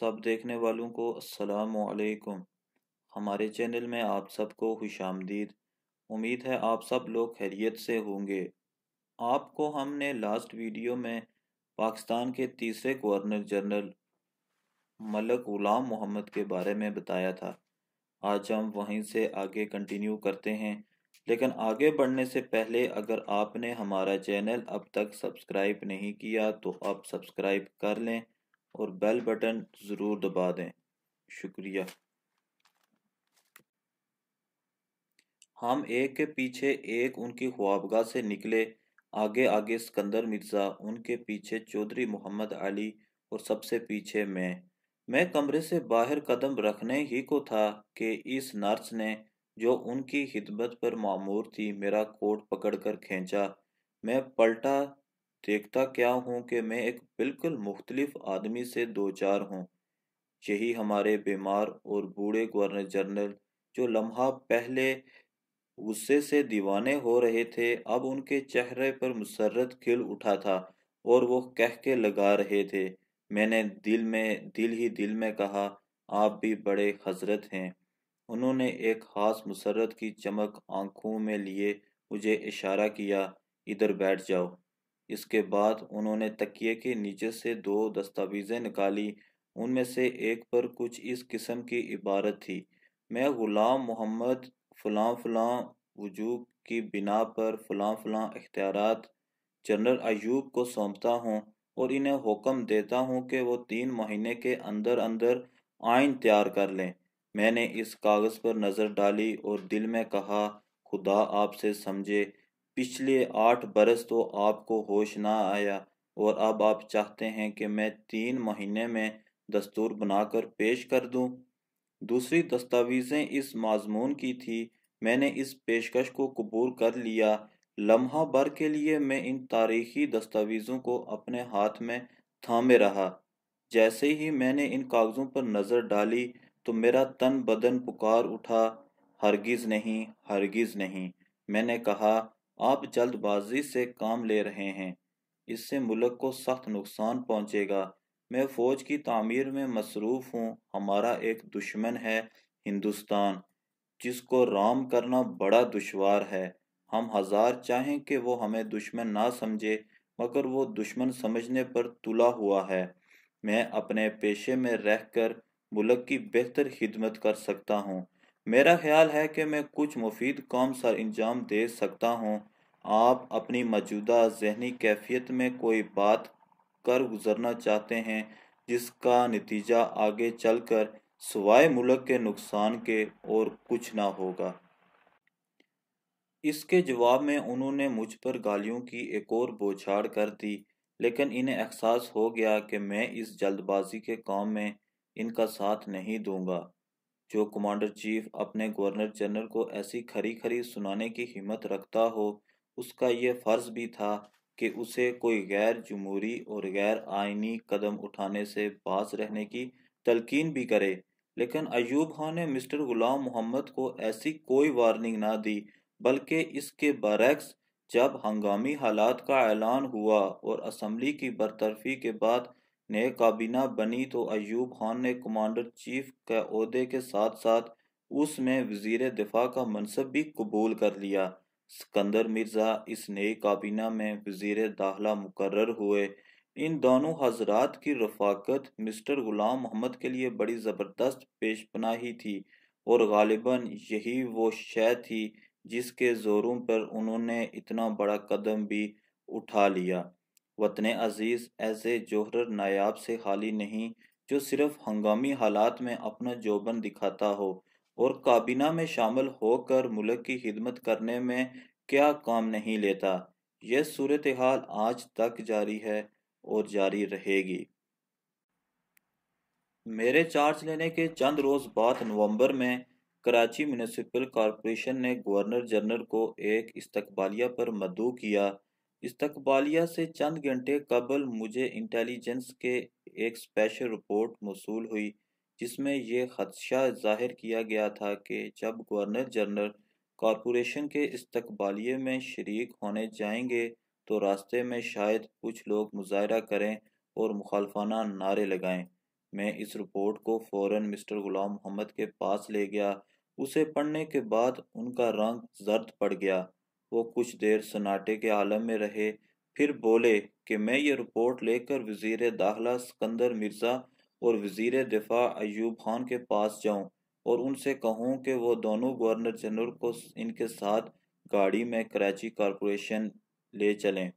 सब देखने वालों को असलकुम हमारे चैनल में आप सबको खुश आमदीद उम्मीद है आप सब लोग खैरियत से होंगे आपको हमने लास्ट वीडियो में पाकिस्तान के तीसरे गवर्नर जनरल मलक ग़ुलाम मोहम्मद के बारे में बताया था आज हम वहीं से आगे कंटिन्यू करते हैं लेकिन आगे बढ़ने से पहले अगर आपने हमारा चैनल अब तक सब्सक्राइब नहीं किया तो आप सब्सक्राइब कर लें और बेल बटन ज़रूर दबा दें शुक्रिया हम एक के पीछे एक उनकी ख्वाबगाह से निकले आगे आगे सिकंदर मिर्ज़ा उनके पीछे चौधरी मोहम्मद अली और सबसे पीछे मैं मैं कमरे से बाहर कदम रखने ही को था कि इस नर्स ने जो उनकी हिदमत पर मामूर थी मेरा कोट पकड़कर खींचा मैं पलटा देखता क्या हूँ कि मैं एक बिल्कुल मुख्तलिफ आदमी से दो चार हूँ यही हमारे बीमार और बूढ़े गवर्नर जनरल जो लम्हा पहले गुस्से से दीवाने हो रहे थे अब उनके चेहरे पर मुसरत खिल उठा था और वो कह के लगा रहे थे मैंने दिल में दिल ही दिल में कहा आप भी बड़े हजरत हैं उन्होंने एक खास मुसरत की चमक आंखों में लिए मुझे इशारा किया इधर बैठ जाओ इसके बाद उन्होंने तकिए के नीचे से दो दस्तावेज़ें निकाली उनमें से एक पर कुछ इस किस्म की इबारत थी मैं ग़ुलाम मोहम्मद फ़लाँ फ़लाँ वजूब की बिना पर फ़लाँ फ़लाँ इख्तियार जनरल अयूब को सौंपता हूँ और इन्हें हुक्म देता हूँ कि वो तीन महीने के अंदर अंदर आइन तैयार कर लें मैंने इस कागज़ पर नज़र डाली और दिल में कहा खुदा आपसे समझे पिछले आठ बरस तो आपको होश ना आया और अब आप चाहते हैं कि मैं तीन महीने में दस्तूर बनाकर पेश कर दूं। दूसरी दस्तावेज़ें इस मज़मून की थी मैंने इस पेशकश को कबूल कर लिया लम्हा भर के लिए मैं इन तारीखी दस्तावेज़ों को अपने हाथ में थामे रहा जैसे ही मैंने इन कागज़ों पर नज़र डाली तो मेरा तन बदन पुकार उठा हरगिज़ नहीं हरगिज़ नहीं मैंने कहा आप जल्दबाजी से काम ले रहे हैं इससे मुल्क को सख्त नुकसान पहुंचेगा मैं फ़ौज की तामीर में मसरूफ़ हूँ हमारा एक दुश्मन है हिंदुस्तान जिसको राम करना बड़ा दुशवार है हम हज़ार चाहें कि वो हमें दुश्मन ना समझे मगर वो दुश्मन समझने पर तुला हुआ है मैं अपने पेशे में रहकर मुल्क की बेहतर खिदमत कर सकता हूँ मेरा ख्याल है कि मैं कुछ मुफीद काम सर अंजाम दे सकता हूँ आप अपनी मौजूदा जहनी कैफियत में कोई बात कर गुजरना चाहते हैं जिसका नतीजा आगे चल कर सवाए मुल्क के नुकसान के और कुछ ना होगा इसके जवाब में उन्होंने मुझ पर गालियों की एक और बोछाड़ कर दी लेकिन इन्हें एहसास हो गया कि मैं इस जल्दबाजी के काम में इनका साथ नहीं दूंगा जो कमांडर चीफ अपने गवर्नर जनरल को ऐसी खरी खरी सुनाने की हिम्मत रखता हो उसका यह फ़र्ज भी था कि उसे कोई गैर जमहूरी और गैर आइनी कदम उठाने से बास रहने की तलकीन भी करे लेकिन अयूब खान ने मिस्टर गुलाम मोहम्मद को ऐसी कोई वार्निंग ना दी बल्कि इसके बरक्स जब हंगामी हालात का ऐलान हुआ और असम्बली की बरतरफी के बाद ने काबीना बनी तो अयूब खान ने कमांडर चीफ के अहदे के साथ साथ उसमें वजीर दिफा का मनसब भी कबूल कर लिया सिकंदर मिर्ज़ा इस नई काबीना में वजीर दाखला मुकर हुए इन दोनों हजरात की रफाकत मिस्टर गुलाम मोहम्मद के लिए बड़ी ज़बरदस्त पेश पनाही थी और गालिबा यही वो शय थी जिसके ज़ोरों पर उन्होंने इतना बड़ा कदम भी उठा लिया वतन अजीज़ ऐसे जोहर नायाब से खाली नहीं जो सिर्फ हंगामी हालात में अपना जोबन दिखाता हो और काबीना में शामिल होकर मुल्क की खिदमत करने में क्या काम नहीं लेता यह सूरत हाल आज तक जारी है और जारी रहेगी मेरे चार्ज लेने के चंद रोज़ बाद नवंबर में कराची म्यूनसिपल कॉरपोरेशन ने गवर्नर जनरल को एक इस्तबालिया पर मदू किया इस्तबालिया से चंद घंटे कबल मुझे इंटेलिजेंस के एक स्पेशल रिपोर्ट मौसू हुई जिसमें यह खदशा जाहिर किया गया था कि जब गवर्नर जनरल कॉरपोरेशन के इस्तबालिए में शरीक होने जाएंगे तो रास्ते में शायद कुछ लोग मुजाहरा करें और मुखालफाना नारे लगाएं मैं इस रिपोर्ट को फ़ौर मिस्टर ग़ुलाम मोहम्मद के पास ले गया उसे पढ़ने के बाद उनका रंग जर्द पड़ गया वो कुछ देर सन्नाटे के आलम में रहे फिर बोले कि मैं ये रिपोर्ट लेकर वजीर दाखिला सिकंदर मिर्ज़ा और वजीर दिफा ऐब खान के पास जाऊँ और उनसे कहूँ कि वह दोनों गवर्नर जनरल को इनके साथ गाड़ी में कराची कॉरपोरेशन ले चलें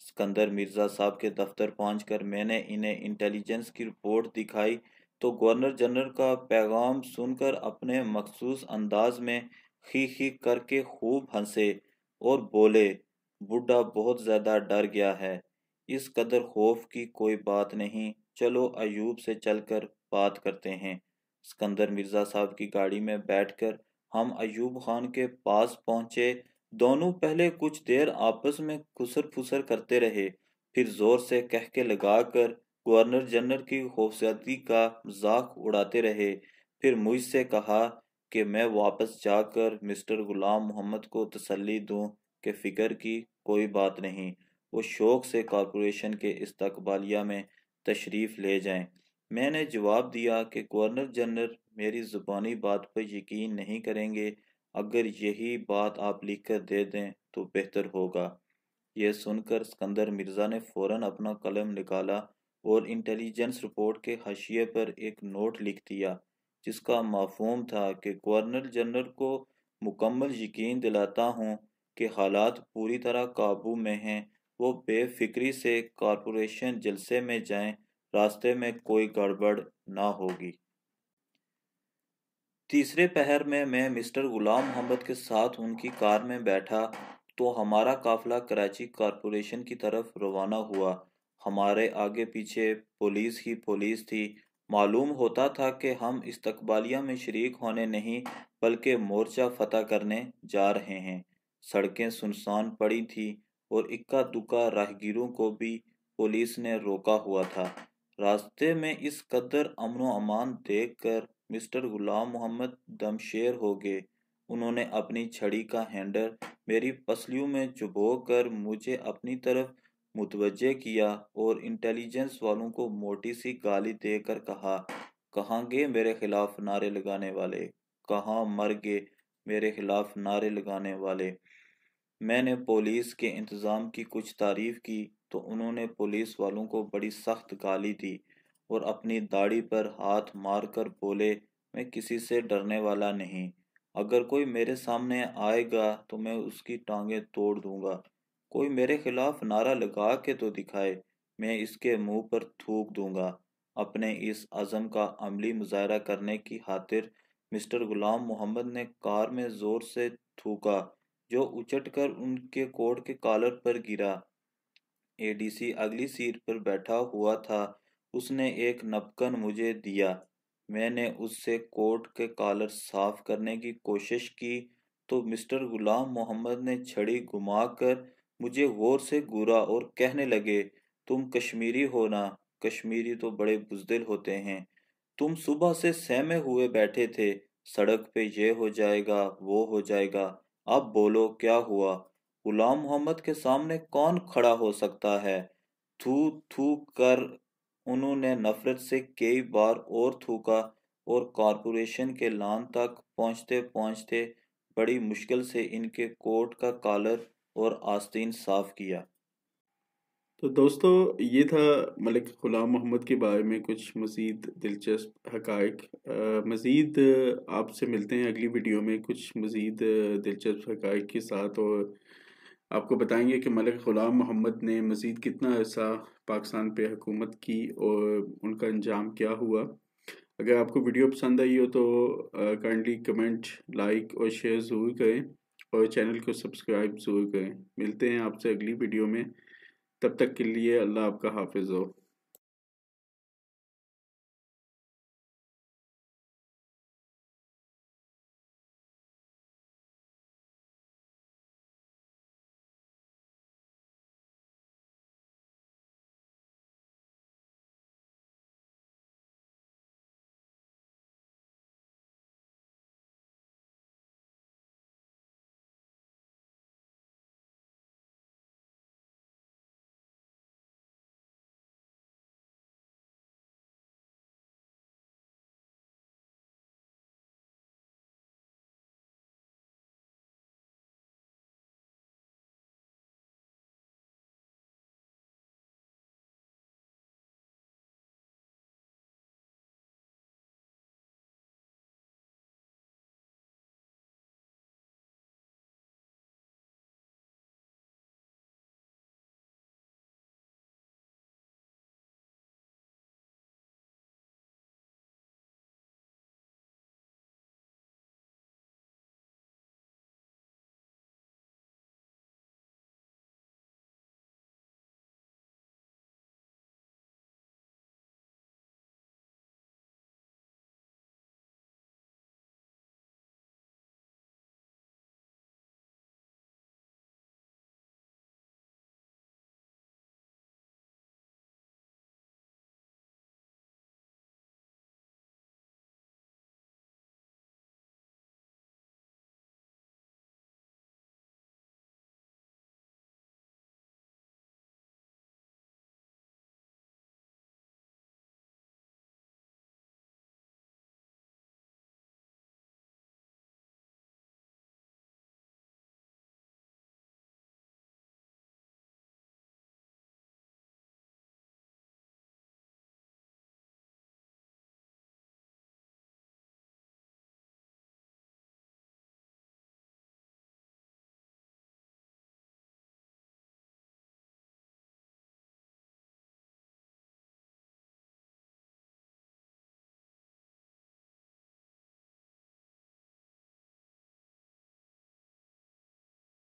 सिकंदर मिर्ज़ा साहब के दफ्तर पहुँच कर मैंने इन्हें इंटेलिजेंस की रिपोर्ट दिखाई तो गवर्नर जनरल का पैगाम सुनकर अपने मखसूस अंदाज में खी खी करके खूब हंसे और बोले बुढा बहुत ज़्यादा डर गया है इस कदर खौफ की कोई बात नहीं चलो अयूब से चलकर बात करते हैं सिकंदर मिर्ज़ा साहब की गाड़ी में बैठकर हम अयूब खान के पास पहुंचे दोनों पहले कुछ देर आपस में खुसर फुसर करते रहे फिर जोर से कहके लगाकर गवर्नर जनरल की खौफजदी का मजाक उड़ाते रहे फिर मुझसे कहा कि मैं वापस जाकर मिस्टर गुलाम मोहम्मद को तसल्ली दूं कि फ़िक्र की कोई बात नहीं वो शौक़ से कॉरपोरेशन के इस्तबालिया में तशरीफ़ ले जाएं मैंने जवाब दिया कि गवर्नर जनरल मेरी ज़ुबानी बात पर यकीन नहीं करेंगे अगर यही बात आप लिख कर दे दें तो बेहतर होगा यह सुनकर सिकंदर मिर्ज़ा ने फ़ौर अपना कलम निकाला और इंटेलिजेंस रिपोर्ट के हशिये पर एक नोट लिख दिया जिसका माफूम था कि गवर्नर जनरल को मुकम्मल यकीन दिलाता हूँ कि हालात पूरी तरह काबू में हैं वो बेफिक्री से कॉरपोरेशन जलसे में जाएं रास्ते में कोई गड़बड़ ना होगी तीसरे पहर में मैं मिस्टर गुलाम मोहम्मद के साथ उनकी कार में बैठा तो हमारा काफिला कराची कॉरपोरेशन की तरफ रवाना हुआ हमारे आगे पीछे पुलिस ही पुलिस थी मालूम होता था कि हम इस्तबालिया में शरीक होने नहीं बल्कि मोर्चा फतह करने जा रहे हैं सड़कें सुनसान पड़ी थी और इक्का दुक्का राहगीरों को भी पुलिस ने रोका हुआ था रास्ते में इस कदर अमन अमान देख कर मिस्टर गुलाम मोहम्मद दमशेर हो गए उन्होंने अपनी छड़ी का हैंडल मेरी पसलियों में चुभो कर मुझे अपनी तरफ मुतवजह किया और इंटेलिजेंस वालों को मोटी सी गाली देकर कहा कहाँ गए मेरे खिलाफ नारे लगाने वाले कहाँ मर गए मेरे खिलाफ नारे लगाने वाले मैंने पुलिस के इंतज़ाम की कुछ तारीफ की तो उन्होंने पुलिस वालों को बड़ी सख्त गाली दी और अपनी दाढ़ी पर हाथ मार कर बोले मैं किसी से डरने वाला नहीं अगर कोई मेरे सामने आएगा तो मैं उसकी टांगें तोड़ दूंगा कोई मेरे खिलाफ नारा लगा के तो दिखाए मैं इसके मुंह पर थूक दूंगा अपने इस अज़म का अमली मुजाहरा करने की खातिर मिस्टर गुलाम मोहम्मद ने कार में ज़ोर से थूका जो कर उनके कोट के कॉलर पर गिरा एडीसी अगली सीट पर बैठा हुआ था उसने एक नपकन मुझे दिया मैंने उससे कोट के कॉलर साफ करने की कोशिश की तो मिस्टर गुलाम मोहम्मद ने छड़ी घुमाकर मुझे गौर से घूरा और कहने लगे तुम कश्मीरी हो ना कश्मीरी तो बड़े बुजदिल होते हैं तुम सुबह से सहमे हुए बैठे थे सड़क पे ये हो जाएगा वो हो जाएगा अब बोलो क्या हुआ गुलाम मोहम्मद के सामने कौन खड़ा हो सकता है थू थू कर उन्होंने नफरत से कई बार और थूका और कॉरपोरेशन के लान तक पहुंचते पहुंचते बड़ी मुश्किल से इनके कोट का कॉलर और आस्तीन साफ किया तो दोस्तों ये था मलिक ग़ुलाम मोहम्मद के बारे में कुछ मज़ीद दिलचस्प हक़ मज़ीद आपसे मिलते हैं अगली वीडियो में कुछ मज़ीद दिलचस्प हकाइक के साथ और आपको बताएंगे कि मलिक ग़ुलाम मोहम्मद ने मज़ीद कितना ऐसा पाकिस्तान पे हुकूमत की और उनका अंजाम क्या हुआ अगर आपको वीडियो पसंद आई हो तो काइंडली कमेंट लाइक और शेयर ज़रूर करें और चैनल को सब्सक्राइब ज़रूर करें मिलते हैं आपसे अगली वीडियो में तब तक के लिए अल्लाह आपका हाफिज़ हो